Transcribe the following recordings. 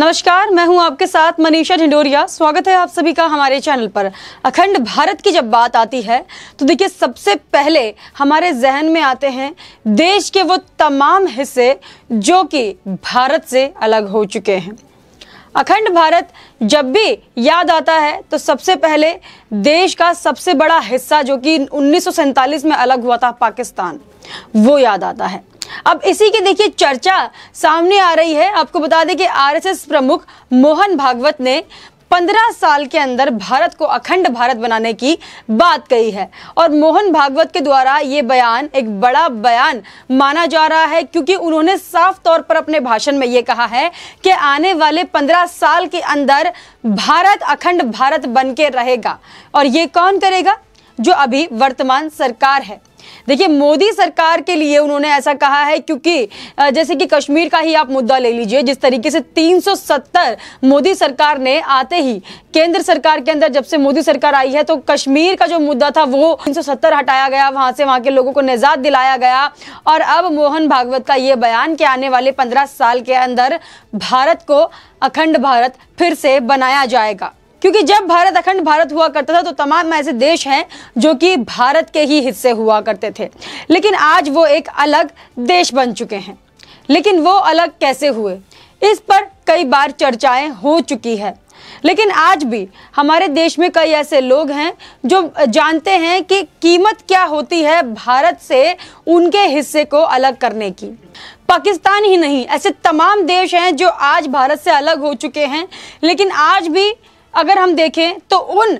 नमस्कार मैं हूं आपके साथ मनीषा ढिंडोरिया स्वागत है आप सभी का हमारे चैनल पर अखंड भारत की जब बात आती है तो देखिए सबसे पहले हमारे जहन में आते हैं देश के वो तमाम हिस्से जो कि भारत से अलग हो चुके हैं अखंड भारत जब भी याद आता है तो सबसे पहले देश का सबसे बड़ा हिस्सा जो कि उन्नीस में अलग हुआ था पाकिस्तान वो याद आता है अब इसी की देखिए चर्चा सामने आ रही है आपको बता दें कि आरएसएस प्रमुख मोहन भागवत ने पंद्रह साल के अंदर भारत को अखंड भारत बनाने की बात कही है और मोहन भागवत के द्वारा ये बयान एक बड़ा बयान माना जा रहा है क्योंकि उन्होंने साफ तौर पर अपने भाषण में ये कहा है कि आने वाले पंद्रह साल के अंदर भारत अखंड भारत बन के रहेगा और ये कौन करेगा जो अभी वर्तमान सरकार है देखिए मोदी सरकार के लिए उन्होंने ऐसा कहा है क्योंकि जैसे कि कश्मीर का ही आप मुद्दा ले लीजिए जिस तरीके से 370 मोदी सरकार ने आते ही केंद्र सरकार के अंदर जब से मोदी सरकार आई है तो कश्मीर का जो मुद्दा था वो 370 हटाया गया वहां से वहां के लोगों को निजात दिलाया गया और अब मोहन भागवत का ये बयान कि आने वाले पंद्रह साल के अंदर भारत को अखंड भारत फिर से बनाया जाएगा क्योंकि जब भारत अखंड भारत हुआ करता था तो तमाम ऐसे देश हैं जो कि भारत के ही हिस्से हुआ करते थे लेकिन आज वो एक अलग देश बन चुके हैं लेकिन वो अलग कैसे हुए इस पर कई बार चर्चाएं हो चुकी है लेकिन आज भी हमारे देश में कई ऐसे लोग हैं जो जानते हैं कि कीमत क्या होती है भारत से उनके हिस्से को अलग करने की पाकिस्तान ही नहीं ऐसे तमाम देश हैं जो आज भारत से अलग हो चुके हैं लेकिन आज भी अगर हम देखें तो उन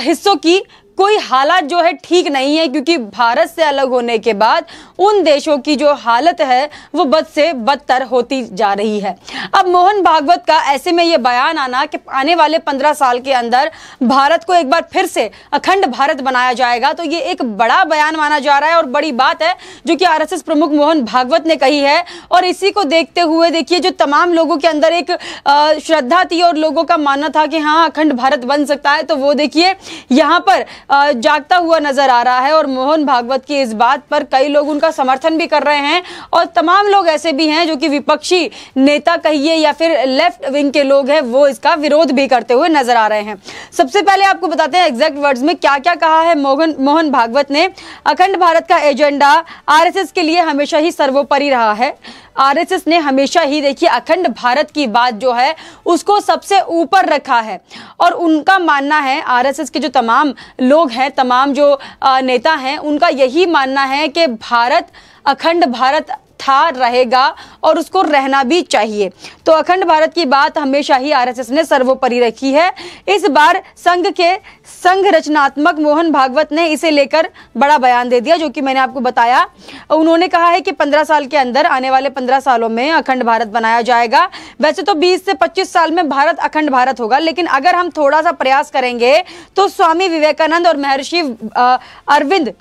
हिस्सों की कोई हालात जो है ठीक नहीं है क्योंकि भारत से अलग होने के बाद उन देशों की जो हालत है वो बद से बदतर होती जा रही है अब मोहन भागवत का ऐसे में ये बयान आना कि आने वाले पंद्रह साल के अंदर भारत को एक बार फिर से अखंड भारत बनाया जाएगा तो ये एक बड़ा बयान माना जा रहा है और बड़ी बात है जो कि आर प्रमुख मोहन भागवत ने कही है और इसी को देखते हुए देखिए जो तमाम लोगों के अंदर एक श्रद्धा थी और लोगों का मानना था कि हाँ अखंड भारत बन सकता है तो वो देखिए यहाँ पर जागता हुआ नजर आ रहा है और मोहन भागवत की इस बात पर कई लोग उनका समर्थन भी कर रहे हैं और तमाम लोग ऐसे भी हैं जो कि विपक्षी नेता कहिए या फिर लेफ्ट विंग के लोग हैं वो इसका विरोध भी करते हुए नजर आ रहे हैं सबसे पहले आपको बताते हैं एग्जैक्ट वर्ड्स में क्या क्या कहा है मोहन मोहन भागवत ने अखंड भारत का एजेंडा आर के लिए हमेशा ही सर्वोपरि रहा है आरएसएस ने हमेशा ही देखिए अखंड भारत की बात जो है उसको सबसे ऊपर रखा है और उनका मानना है आरएसएस के जो तमाम लोग लोग हैं तमाम जो नेता हैं उनका यही मानना है कि भारत अखंड भारत था रहेगा और उसको रहना भी चाहिए तो अखंड भारत की बात हमेशा ही आरएसएस ने सर्वोपरि रखी है इस बार संघ के संघ रचनात्मक मोहन भागवत ने इसे लेकर बड़ा बयान दे दिया जो कि मैंने आपको बताया उन्होंने कहा है कि पंद्रह साल के अंदर आने वाले पंद्रह सालों में अखंड भारत बनाया जाएगा वैसे तो बीस से पच्चीस साल में भारत अखंड भारत होगा लेकिन अगर हम थोड़ा सा प्रयास करेंगे तो स्वामी विवेकानंद और महर्षि अरविंद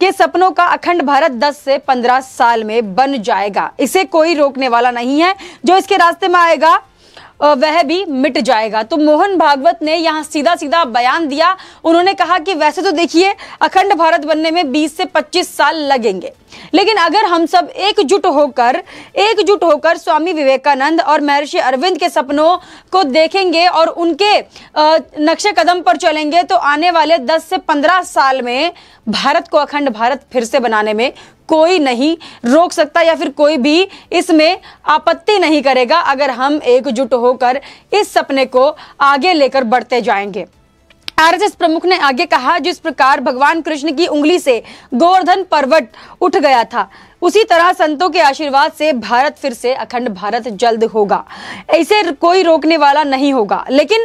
के सपनों का अखंड भारत 10 से 15 साल में बन जाएगा इसे कोई रोकने वाला नहीं है जो इसके रास्ते में आएगा वह भी मिट जाएगा तो मोहन भागवत ने यहाँ सीधा सीधा बयान दिया उन्होंने कहा कि वैसे तो देखिए अखंड भारत बनने में 20 से 25 साल लगेंगे लेकिन अगर हम सब एकजुट होकर एकजुट होकर स्वामी विवेकानंद और महर्षि अरविंद के सपनों को देखेंगे और उनके नक्शे कदम पर चलेंगे तो आने वाले 10 से 15 साल में भारत को अखंड भारत फिर से बनाने में कोई नहीं रोक सकता या फिर कोई भी इसमें आपत्ति नहीं करेगा अगर हम एकजुट होकर इस सपने को आगे लेकर बढ़ते जाएंगे आरएसएस प्रमुख ने आगे कहा जिस प्रकार भगवान कृष्ण की उंगली से गोवर्धन पर्वत उठ गया था उसी तरह संतों के आशीर्वाद से भारत फिर से अखंड भारत जल्द होगा ऐसे कोई रोकने वाला नहीं होगा लेकिन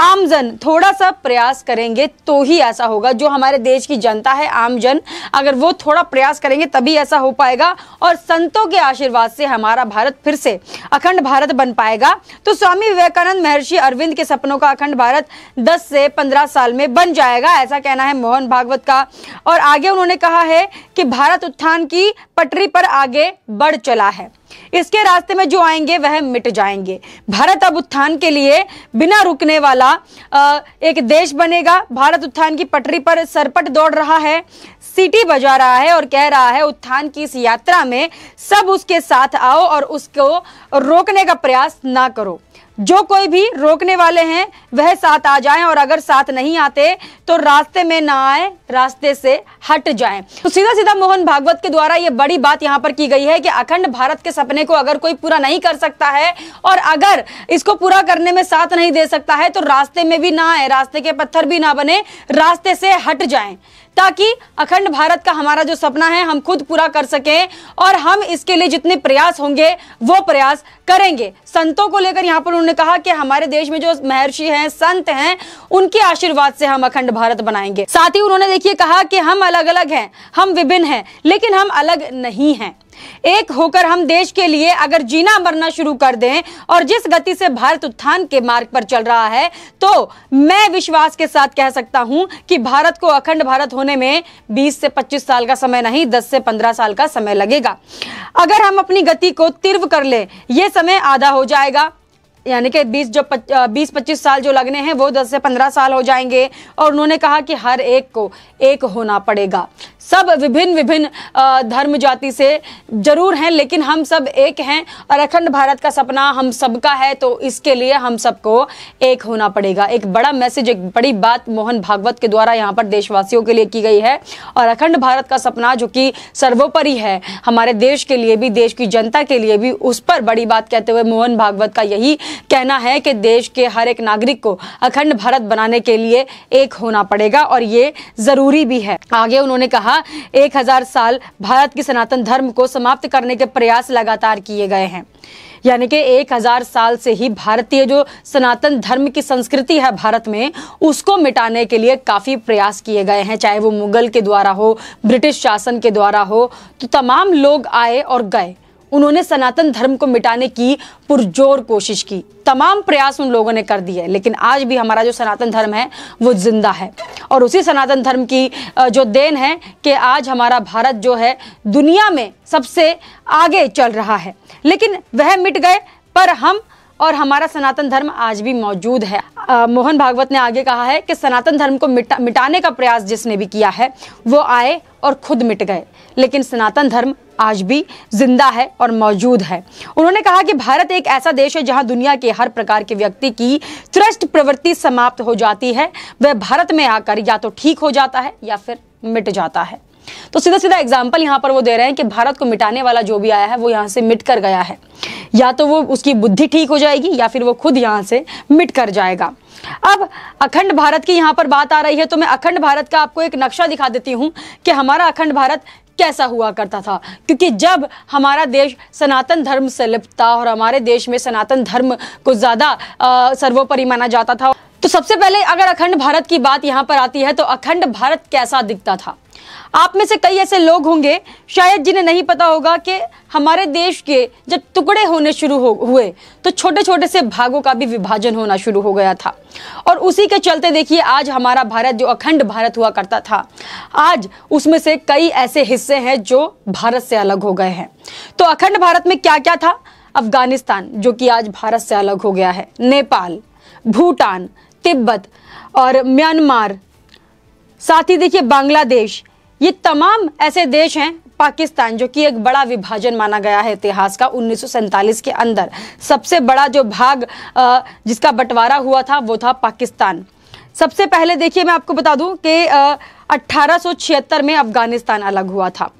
आमजन थोड़ा सा प्रयास करेंगे तो ही ऐसा होगा जो हमारे देश की जनता है आमजन अगर वो थोड़ा प्रयास करेंगे तभी ऐसा हो पाएगा और संतों के आशीर्वाद से हमारा भारत फिर से अखंड भारत बन पाएगा तो स्वामी विवेकानंद महर्षि अरविंद के सपनों का अखंड भारत 10 से 15 साल में बन जाएगा ऐसा कहना है मोहन भागवत का और आगे उन्होंने कहा है कि भारत उत्थान की पटरी नौकरी पर आगे बढ़ चला है इसके रास्ते में जो आएंगे वह मिट जाएंगे भारत अब उत्थान के लिए बिना रुकने वाला एक देश बनेगा भारत उत्थान की पटरी पर सरपट दौड़ रहा है सीटी बजा रहा है और कह रहा है उत्थान की इस यात्रा में सब उसके साथ आओ और उसको रोकने का प्रयास ना करो जो कोई भी रोकने वाले हैं वह साथ आ जाएं और अगर साथ नहीं आते तो रास्ते में ना आए रास्ते से हट जाएं तो सीधा सीधा मोहन भागवत के द्वारा यह बड़ी बात यहां पर की गई है कि अखंड भारत के सपने को अगर कोई पूरा नहीं कर सकता है और अगर इसको पूरा करने में साथ नहीं दे सकता है तो रास्ते में भी ना आए रास्ते के पत्थर भी ना बने रास्ते से हट जाएं ताकि अखंड भारत का हमारा जो सपना है हम खुद पूरा कर सकें और हम इसके लिए जितने प्रयास होंगे वो प्रयास करेंगे संतों को लेकर यहाँ पर उन्होंने कहा कि हमारे देश में जो महर्षि हैं संत हैं उनके आशीर्वाद से हम अखंड भारत बनाएंगे साथ ही उन्होंने देखिए कहा कि हम अलग अलग हैं हम विभिन्न हैं लेकिन हम अलग नहीं हैं एक होकर हम देश के लिए अगर जीना मरना शुरू कर दें और जिस गति से भारत उत्थान के मार्ग पर चल रहा है तो मैं विश्वास के साथ कह सकता हूं कि भारत को अखंड भारत होने में 20 से 25 साल का समय नहीं 10 से 15 साल का समय लगेगा अगर हम अपनी गति को तीव्र कर ले यह समय आधा हो जाएगा यानी कि 20 जो बीस पच्चीस साल जो लगने हैं वो 10 से 15 साल हो जाएंगे और उन्होंने कहा कि हर एक को एक होना पड़ेगा सब विभिन्न विभिन्न धर्म जाति से जरूर हैं लेकिन हम सब एक हैं और अखंड भारत का सपना हम सबका है तो इसके लिए हम सबको एक होना पड़ेगा एक बड़ा मैसेज एक बड़ी बात मोहन भागवत के द्वारा यहाँ पर देशवासियों के लिए की गई है और अखंड भारत का सपना जो कि सर्वोपरि है हमारे देश के लिए भी देश की जनता के लिए भी उस पर बड़ी बात कहते हुए मोहन भागवत का यही कहना है कि देश के हर एक नागरिक को अखंड भारत बनाने के लिए एक होना पड़ेगा और ये जरूरी भी है आगे उन्होंने कहा कहा एक हजार साल भारत के सनातन धर्म को समाप्त करने के प्रयास लगातार किए गए हैं यानी कि एक हजार साल से ही भारतीय जो सनातन धर्म की संस्कृति है भारत में उसको मिटाने के लिए काफ़ी प्रयास किए गए हैं चाहे वो मुगल के द्वारा हो ब्रिटिश शासन के द्वारा हो तो तमाम लोग आए और गए उन्होंने सनातन धर्म को मिटाने की पुरजोर कोशिश की तमाम प्रयास उन लोगों ने कर दिए लेकिन आज भी हमारा जो सनातन धर्म है वो जिंदा है और उसी सनातन धर्म की जो देन है कि आज हमारा भारत जो है दुनिया में सबसे आगे चल रहा है लेकिन वह मिट गए पर हम और हमारा सनातन धर्म आज भी मौजूद है आ, मोहन भागवत ने आगे कहा है कि सनातन धर्म को मिटा, मिटाने का प्रयास जिसने भी किया है वो आए और खुद मिट गए लेकिन सनातन धर्म आज भी जिंदा है और मौजूद है उन्होंने कहा कि भारत एक ऐसा देश है जहां दुनिया के हर प्रकार के व्यक्ति की त्रस्ट प्रवृत्ति समाप्त हो जाती है वह भारत में आकर या तो ठीक हो जाता है या फिर मिट जाता है तो सीधा सीधा एग्जाम्पल यहाँ पर वो दे रहे हैं कि भारत को मिटाने वाला जो भी आया है वो यहाँ से मिट कर गया है या तो वो उसकी बुद्धि ठीक हो जाएगी या फिर वो खुद यहां से मिट कर जाएगा अब अखंड भारत की यहां पर बात आ रही है तो मैं अखंड भारत का आपको एक नक्शा दिखा देती हूं कि हमारा अखंड भारत कैसा हुआ करता था क्योंकि जब हमारा देश सनातन धर्म से था और हमारे देश में सनातन धर्म को ज़्यादा सर्वोपरि माना जाता था तो सबसे पहले अगर अखंड भारत की बात यहाँ पर आती है तो अखंड भारत कैसा दिखता था आप में से कई ऐसे लोग होंगे शायद जिन्हें नहीं पता होगा कि हमारे देश के जब टुकड़े होने शुरू हो हुए तो छोटे छोटे से भागों का भी विभाजन होना शुरू हो गया था और उसी के चलते देखिए आज हमारा भारत जो अखंड भारत हुआ करता था आज उसमें से कई ऐसे हिस्से हैं जो भारत से अलग हो गए हैं तो अखंड भारत में क्या क्या था अफगानिस्तान जो कि आज भारत से अलग हो गया है नेपाल भूटान तिब्बत और म्यांमार साथ ही देखिए बांग्लादेश ये तमाम ऐसे देश हैं पाकिस्तान जो कि एक बड़ा विभाजन माना गया है इतिहास का उन्नीस के अंदर सबसे बड़ा जो भाग जिसका बंटवारा हुआ था वो था पाकिस्तान सबसे पहले देखिए मैं आपको बता दूं कि अट्ठारह में अफगानिस्तान अलग हुआ था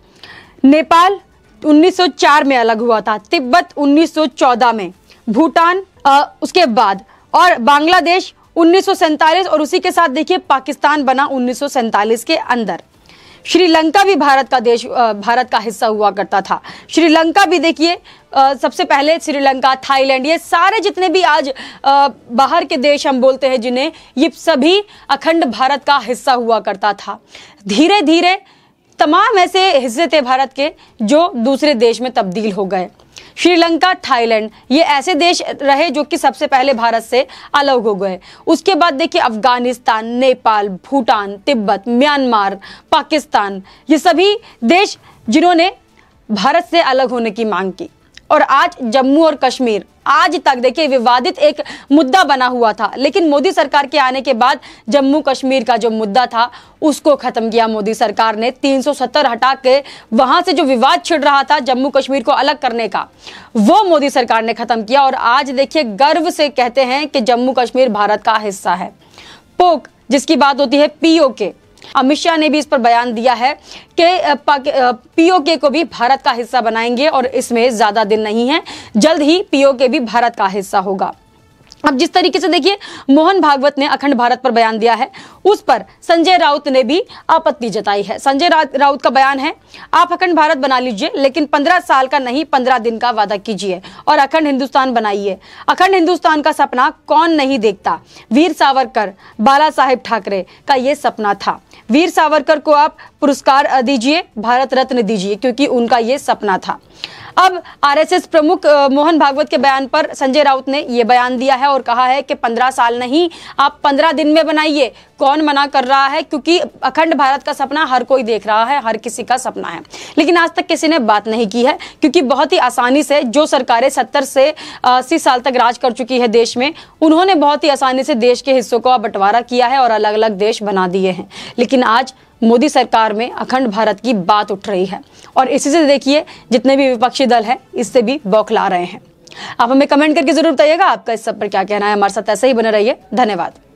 नेपाल 1904 में अलग हुआ था तिब्बत 1914 में भूटान उसके बाद और बांग्लादेश उन्नीस और उसी के साथ देखिए पाकिस्तान बना उन्नीस के अंदर श्रीलंका भी भारत का देश भारत का हिस्सा हुआ करता था श्रीलंका भी देखिए सबसे पहले श्रीलंका थाईलैंड ये सारे जितने भी आज आ, बाहर के देश हम बोलते हैं जिन्हें ये सभी अखंड भारत का हिस्सा हुआ करता था धीरे धीरे तमाम ऐसे हिस्से थे भारत के जो दूसरे देश में तब्दील हो गए श्रीलंका थाईलैंड ये ऐसे देश रहे जो कि सबसे पहले भारत से अलग हो गए उसके बाद देखिए अफगानिस्तान नेपाल भूटान तिब्बत म्यांमार पाकिस्तान ये सभी देश जिन्होंने भारत से अलग होने की मांग की और आज जम्मू और कश्मीर आज तक देखिए विवादित एक मुद्दा बना हुआ था लेकिन मोदी सरकार के आने के बाद जम्मू कश्मीर का जो मुद्दा था उसको खत्म किया मोदी सरकार ने 370 हटा के वहां से जो विवाद छिड़ रहा था जम्मू कश्मीर को अलग करने का वो मोदी सरकार ने खत्म किया और आज देखिए गर्व से कहते हैं कि जम्मू कश्मीर भारत का हिस्सा है पोक जिसकी बात होती है पीओके अमित शाह ने भी इस पर बयान दिया है कि पीओके को भी भारत का हिस्सा बनाएंगे और इसमें ज़्यादा दिन नहीं है जल्द ही पीओके भी भारत का हिस्सा होगा अब जिस तरीके से देखिए मोहन भागवत ने अखंड भारत पर बयान दिया है उस पर संजय राउत ने भी आपत्ति जताई है संजय राउत का बयान है आप अखंड भारत बना लीजिए लेकिन पंद्रह साल का नहीं पंद्रह दिन का वादा कीजिए और अखंड हिंदुस्तान बनाइए अखंड हिंदुस्तान का सपना कौन नहीं देखता वीर सावरकर बाला साहेब ठाकरे का ये सपना था वीर सावरकर को आप पुरस्कार दीजिए भारत रत्न दीजिए क्योंकि उनका ये सपना था अब आरएसएस प्रमुख मोहन भागवत के बयान पर संजय राउत ने यह बयान दिया है और कहा है कि पंद्रह साल नहीं आप पंद्रह दिन में बनाइए कौन मना कर रहा है क्योंकि अखंड भारत का सपना हर कोई देख रहा है हर किसी का सपना है लेकिन आज तक किसी ने बात नहीं की है क्योंकि बहुत ही आसानी से जो सरकारें सत्तर से अस्सी साल तक राज कर चुकी है देश में उन्होंने बहुत ही आसानी से देश के हिस्सों का बंटवारा किया है और अलग अलग देश बना दिए हैं लेकिन आज मोदी सरकार में अखंड भारत की बात उठ रही है और इसी से देखिए जितने भी विपक्षी दल हैं इससे भी बौखला रहे हैं आप हमें कमेंट करके जरूर बताइएगा आपका इस सब पर क्या कहना है हमारे साथ ऐसे ही बने रहिए धन्यवाद